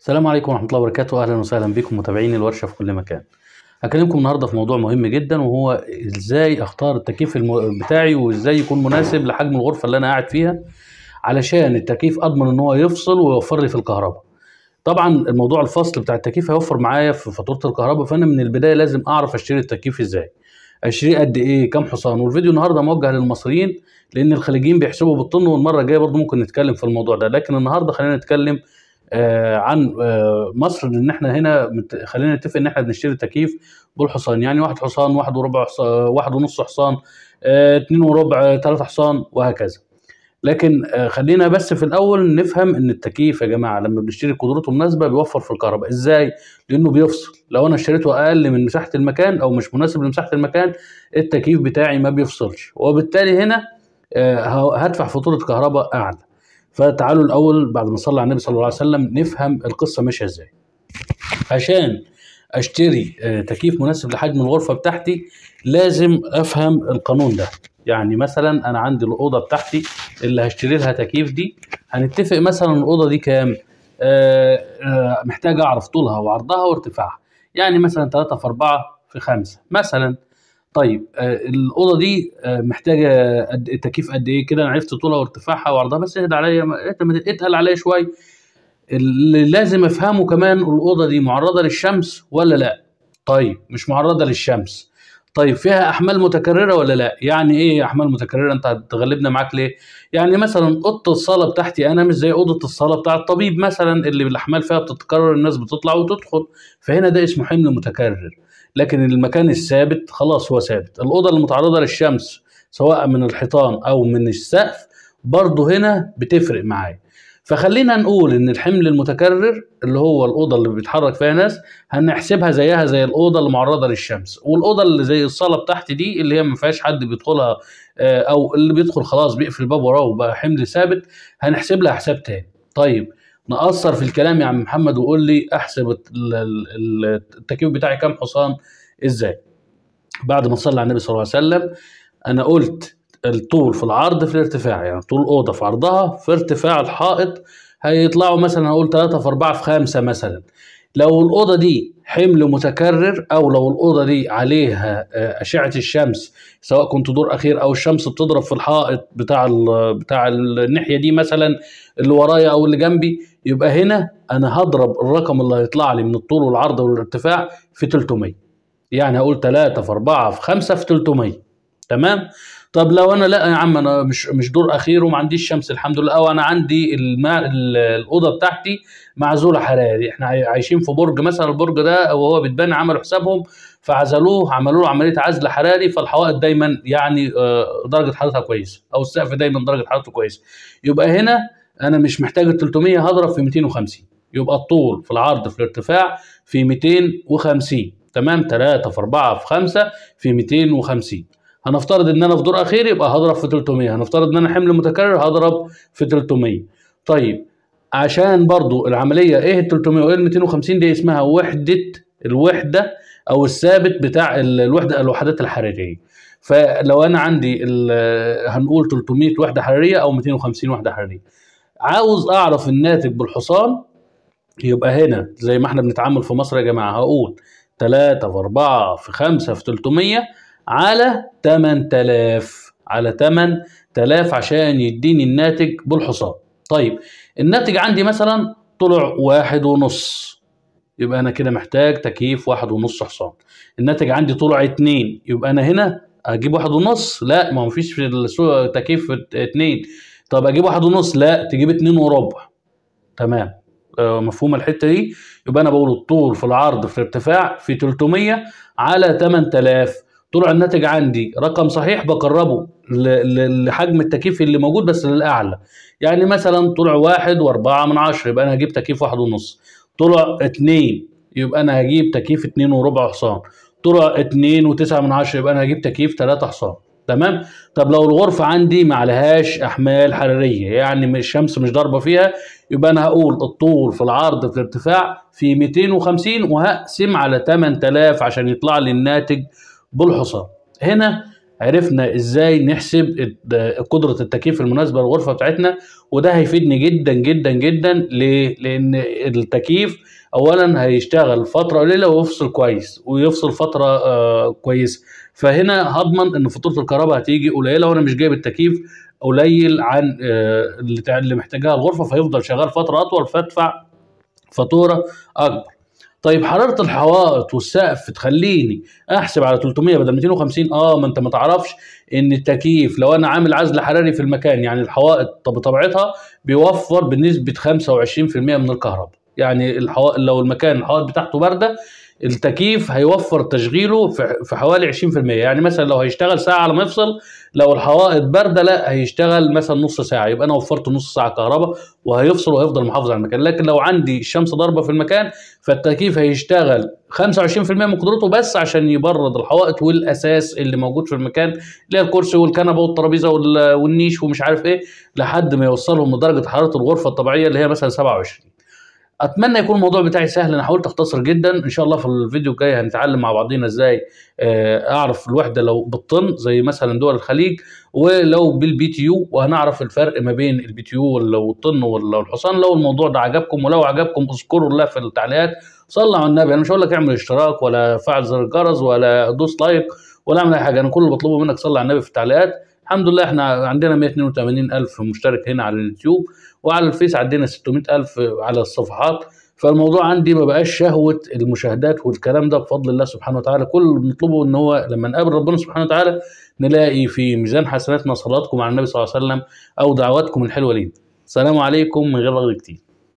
السلام عليكم ورحمة الله وبركاته أهلا وسهلا بكم متابعين الورشة في كل مكان هكلمكم النهاردة في موضوع مهم جدا وهو إزاي أختار التكييف الم... بتاعي وإزاي يكون مناسب لحجم الغرفة اللي أنا قاعد فيها علشان التكييف أضمن إن هو يفصل ويوفر لي في الكهرباء طبعا الموضوع الفصل بتاع التكييف هيوفر معايا في فاتورة الكهرباء فأنا من البداية لازم أعرف أشتري التكييف إزاي اشتري قد ايه كام حصان والفيديو النهارده موجه للمصريين لان الخليجيين بيحسبوا بالطن والمره الجايه برضه ممكن نتكلم في الموضوع ده لكن النهارده خلينا نتكلم آه، عن آه، مصر ان احنا هنا خلينا نتفق ان احنا بنشتري تكييف بالحصان يعني واحد حصان واحد وربع حصان آه، واحد ونص حصان اتنين وربع تلات حصان وهكذا لكن خلينا بس في الاول نفهم ان التكييف يا جماعه لما بنشتري قدرته مناسبه بيوفر في الكهرباء ازاي لانه بيفصل لو انا اشتريته اقل من مساحه المكان او مش مناسب لمساحه المكان التكييف بتاعي ما بيفصلش وبالتالي هنا هدفع فاتوره كهرباء اعلى فتعالوا الاول بعد ما نصلي على النبي صلى الله عليه وسلم نفهم القصه ماشيه ازاي عشان اشتري آه، تكييف مناسب لحجم الغرفه بتاعتي لازم افهم القانون ده يعني مثلا انا عندي الاوضه بتاعتي اللي هشتري لها تكييف دي هنتفق مثلا الاوضه دي كام آه، آه، محتاج اعرف طولها وعرضها وارتفاعها يعني مثلا 3 في 4 في 5 مثلا طيب آه، الاوضه دي آه، محتاجه قد إيه، تكييف قد ايه كده انا عرفت طولها وارتفاعها وعرضها بس اهدى عليا اتقل عليا شويه اللي لازم افهمه كمان الاوضه دي معرضه للشمس ولا لا طيب مش معرضه للشمس طيب فيها احمال متكرره ولا لا يعني ايه احمال متكرره انت هتغلبنا معاك ليه يعني مثلا اوضه الصاله بتاعتي انا مش زي اوضه الصاله بتاع الطبيب مثلا اللي الاحمال فيها بتتكرر الناس بتطلع وتدخل فهنا ده اسمه حمل متكرر لكن المكان الثابت خلاص هو ثابت الاوضه المتعرضه للشمس سواء من الحيطان او من السقف برضه هنا بتفرق معايا فخلينا نقول ان الحمل المتكرر اللي هو الاوضه اللي بيتحرك فيها ناس هنحسبها زيها زي الاوضه اللي معرضه للشمس والاوضه اللي زي الصاله بتاعتي دي اللي هي ما فيهاش حد بيدخلها آه، او اللي بيدخل خلاص بيقفل الباب وراه وبقى حمل ثابت هنحسب لها حساب تاني طيب نقصر في الكلام يا عم محمد وقول لي احسب التكييف بتاعي كام حصان ازاي بعد ما صلى على النبي صلى الله عليه وسلم انا قلت الطول في العرض في الارتفاع يعني طول الاوضه في عرضها في ارتفاع الحائط هيطلعوا مثلا اقول 3 في 4 في 5 مثلا لو الأوضة دي حمل متكرر أو لو الأوضة دي عليها آه، أشعة الشمس سواء كنت دور أخير أو الشمس بتضرب في الحائط بتاع بتاع الناحية دي مثلا اللي ورايا أو اللي جنبي يبقى هنا أنا هضرب الرقم اللي هيطلع لي من الطول والعرض والارتفاع في 300 يعني هقول 3 في 4 في 5 في 300 تمام طب لو انا لا يا عم انا مش مش دور اخير وما عنديش شمس الحمد لله او انا عندي الماء الاوضه بتاعتي معزوله حراري احنا عايشين في برج مثلا البرج ده وهو بيتبنى عملوا حسابهم فعزلوه عملوا له عمليه عزل حراري فالحوائط دايما يعني آه، درجه حرارتها كويسه او السقف دايما درجه حرارته كويسه يبقى هنا انا مش محتاج ال 300 هضرب في 250 يبقى الطول في العرض في الارتفاع في 250 تمام 3 في 4 في 5 في 250 هنفترض ان انا في دور اخير يبقى هضرب في 300 هنفترض ان انا حمل متكرر هضرب في 300 طيب عشان برضو العمليه ايه ال 300 وايه ال 250 دي اسمها وحده الوحده او الثابت بتاع الوحده الوحدات الحراريه فلو انا عندي هنقول 300 وحده حراريه او 250 وحده حراريه عاوز اعرف الناتج بالحصان يبقى هنا زي ما احنا بنتعامل في مصر يا جماعه هقول 3 في 4 في 5 في 300 على 8000 على 8000 عشان يديني الناتج بالحصان طيب الناتج عندي مثلا طلع واحد ونص يبقى انا كده محتاج تكييف واحد ونص حصان الناتج عندي طلع اتنين يبقى انا هنا اجيب واحد ونص لا ما فيش في السوق تكييف اتنين طب اجيب واحد ونص لا تجيب اتنين وربع تمام آه، مفهوم الحته دي يبقى انا بقول الطول في العرض في الارتفاع في 300 على 8000 طلع الناتج عندي رقم صحيح بقربه لحجم التكييف اللي موجود بس للاعلى يعني مثلا طلع واحد واربعة من عشرة يبقى انا هجيب تكييف واحد ونص طلع اتنين يبقى انا هجيب تكييف اتنين وربع حصان طلع اتنين وتسعة من عشرة يبقى انا هجيب تكييف تلاتة حصان تمام طب لو الغرفة عندي ما عليهاش احمال حرارية يعني الشمس مش ضاربة فيها يبقى انا هقول الطول في العرض في الارتفاع في 250 وهقسم على 8000 عشان يطلع لي الناتج بالحصى هنا عرفنا ازاي نحسب قدره التكييف المناسبه للغرفه بتاعتنا وده هيفيدني جدا جدا جدا ليه؟ لان التكييف اولا هيشتغل فتره قليله ويفصل كويس ويفصل فتره آه كويسه فهنا هضمن ان فاتوره الكهرباء هتيجي قليله وانا مش جايب التكييف قليل عن آه اللي محتاجاها الغرفه فيفضل شغال فتره اطول فادفع فاتوره اكبر طيب حراره الحوائط والسقف تخليني احسب على 300 بدل 250 اه ما انت ما تعرفش ان التكييف لو انا عامل عزل حراري في المكان يعني الحوائط بطبيعتها بيوفر بنسبه 25% من الكهرباء يعني الحوائط لو المكان الحوائط بتاعته بارده التكييف هيوفر تشغيله في حوالي 20% يعني مثلا لو هيشتغل ساعه على مفصل لو الحوائط بارده لا هيشتغل مثلا نص ساعه يبقى انا وفرت نص ساعه كهرباء وهيفصل وهيفضل محافظ على المكان لكن لو عندي الشمس ضاربه في المكان فالتكييف هيشتغل 25% من قدرته بس عشان يبرد الحوائط والاساس اللي موجود في المكان اللي هي الكرسي والكنبه والترابيزه والنيش ومش عارف ايه لحد ما يوصلهم لدرجه حراره الغرفه الطبيعيه اللي هي مثلا 27 اتمنى يكون الموضوع بتاعي سهل انا حاولت اختصر جدا ان شاء الله في الفيديو الجاي هنتعلم مع بعضينا ازاي آه، اعرف الوحده لو بالطن زي مثلا دول الخليج ولو بالبي تي يو وهنعرف الفرق ما بين البي تي يو والطن والحصان لو الموضوع ده عجبكم ولو عجبكم اذكروا الله في التعليقات صلوا على النبي انا مش هقول لك اعمل اشتراك ولا فعل زر الجرس ولا دوس لايك ولا اعمل اي حاجه انا كل اللي بطلبه منك صلي على النبي في التعليقات الحمد لله احنا عندنا 182 ألف مشترك هنا على اليوتيوب وعلى الفيس عندنا 600 ألف على الصفحات فالموضوع عندي ما بقاش شهوة المشاهدات والكلام ده بفضل الله سبحانه وتعالى كل اللي بنطلبه ان هو لما نقابل ربنا سبحانه وتعالى نلاقي في ميزان حسناتنا صلاتكم على النبي صلى الله عليه وسلم او دعواتكم الحلوة لينا السلام عليكم من غير رغد كتير